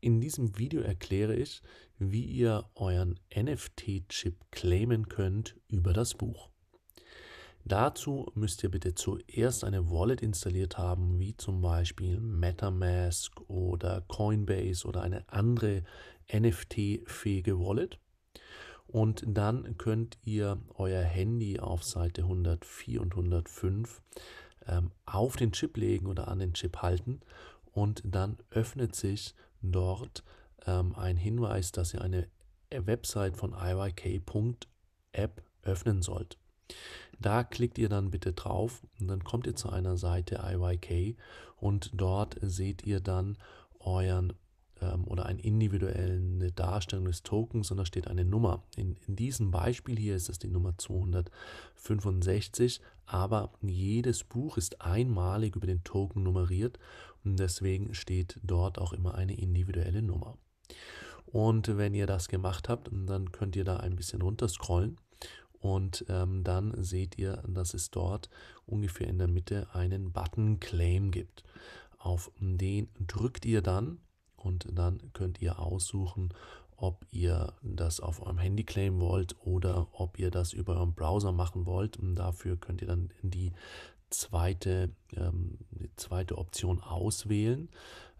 In diesem Video erkläre ich, wie ihr euren NFT-Chip claimen könnt über das Buch. Dazu müsst ihr bitte zuerst eine Wallet installiert haben, wie zum Beispiel Metamask oder Coinbase oder eine andere NFT-fähige Wallet. Und dann könnt ihr euer Handy auf Seite 104 und 105 ähm, auf den Chip legen oder an den Chip halten und dann öffnet sich dort ähm, ein Hinweis, dass ihr eine Website von iyk.app öffnen sollt. Da klickt ihr dann bitte drauf und dann kommt ihr zu einer Seite IYK und dort seht ihr dann euren ähm, oder eine individuelle Darstellung des Tokens und da steht eine Nummer. In, in diesem Beispiel hier ist es die Nummer 265, aber jedes Buch ist einmalig über den Token nummeriert und deswegen steht dort auch immer eine individuelle Nummer. Und wenn ihr das gemacht habt, dann könnt ihr da ein bisschen runterscrollen und ähm, dann seht ihr, dass es dort ungefähr in der Mitte einen Button Claim gibt. Auf den drückt ihr dann und dann könnt ihr aussuchen, ob ihr das auf eurem Handy claimen wollt oder ob ihr das über euren Browser machen wollt. Und dafür könnt ihr dann die zweite, ähm, die zweite Option auswählen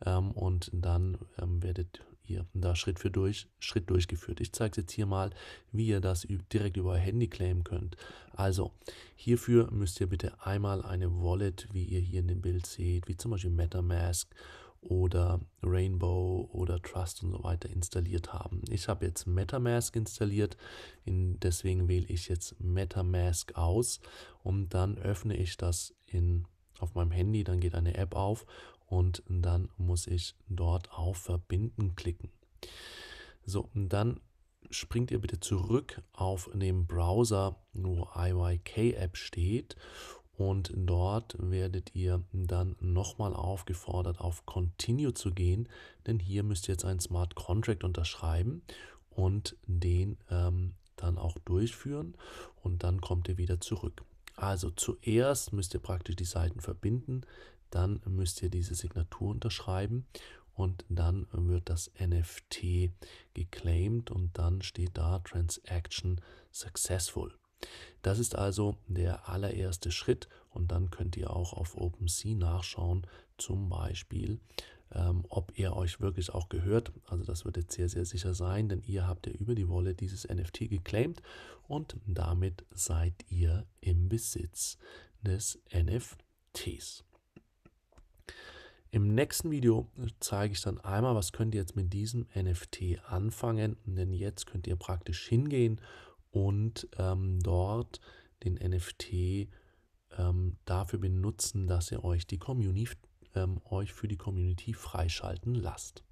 ähm, und dann ähm, werdet ihr da Schritt für durch, Schritt durchgeführt. Ich zeige jetzt hier mal, wie ihr das direkt über euer Handy claimen könnt. Also hierfür müsst ihr bitte einmal eine Wallet, wie ihr hier in dem Bild seht, wie zum Beispiel MetaMask oder Rainbow oder Trust und so weiter installiert haben. Ich habe jetzt MetaMask installiert, in, deswegen wähle ich jetzt MetaMask aus und dann öffne ich das in, auf meinem Handy, dann geht eine App auf und dann muss ich dort auf Verbinden klicken. So, dann springt ihr bitte zurück auf den Browser, wo IYK App steht und dort werdet ihr dann nochmal aufgefordert, auf Continue zu gehen, denn hier müsst ihr jetzt einen Smart Contract unterschreiben und den ähm, dann auch durchführen und dann kommt ihr wieder zurück. Also zuerst müsst ihr praktisch die Seiten verbinden, dann müsst ihr diese Signatur unterschreiben und dann wird das NFT geclaimed und dann steht da Transaction Successful. Das ist also der allererste Schritt und dann könnt ihr auch auf OpenSea nachschauen, zum Beispiel, ähm, ob er euch wirklich auch gehört. Also das wird jetzt sehr, sehr sicher sein, denn ihr habt ja über die Wolle dieses NFT geclaimed und damit seid ihr im Besitz des NFTs. Im nächsten Video zeige ich dann einmal, was könnt ihr jetzt mit diesem NFT anfangen, denn jetzt könnt ihr praktisch hingehen und ähm, dort den NFT ähm, dafür benutzen, dass ihr euch die Community, ähm, euch für die Community freischalten lasst.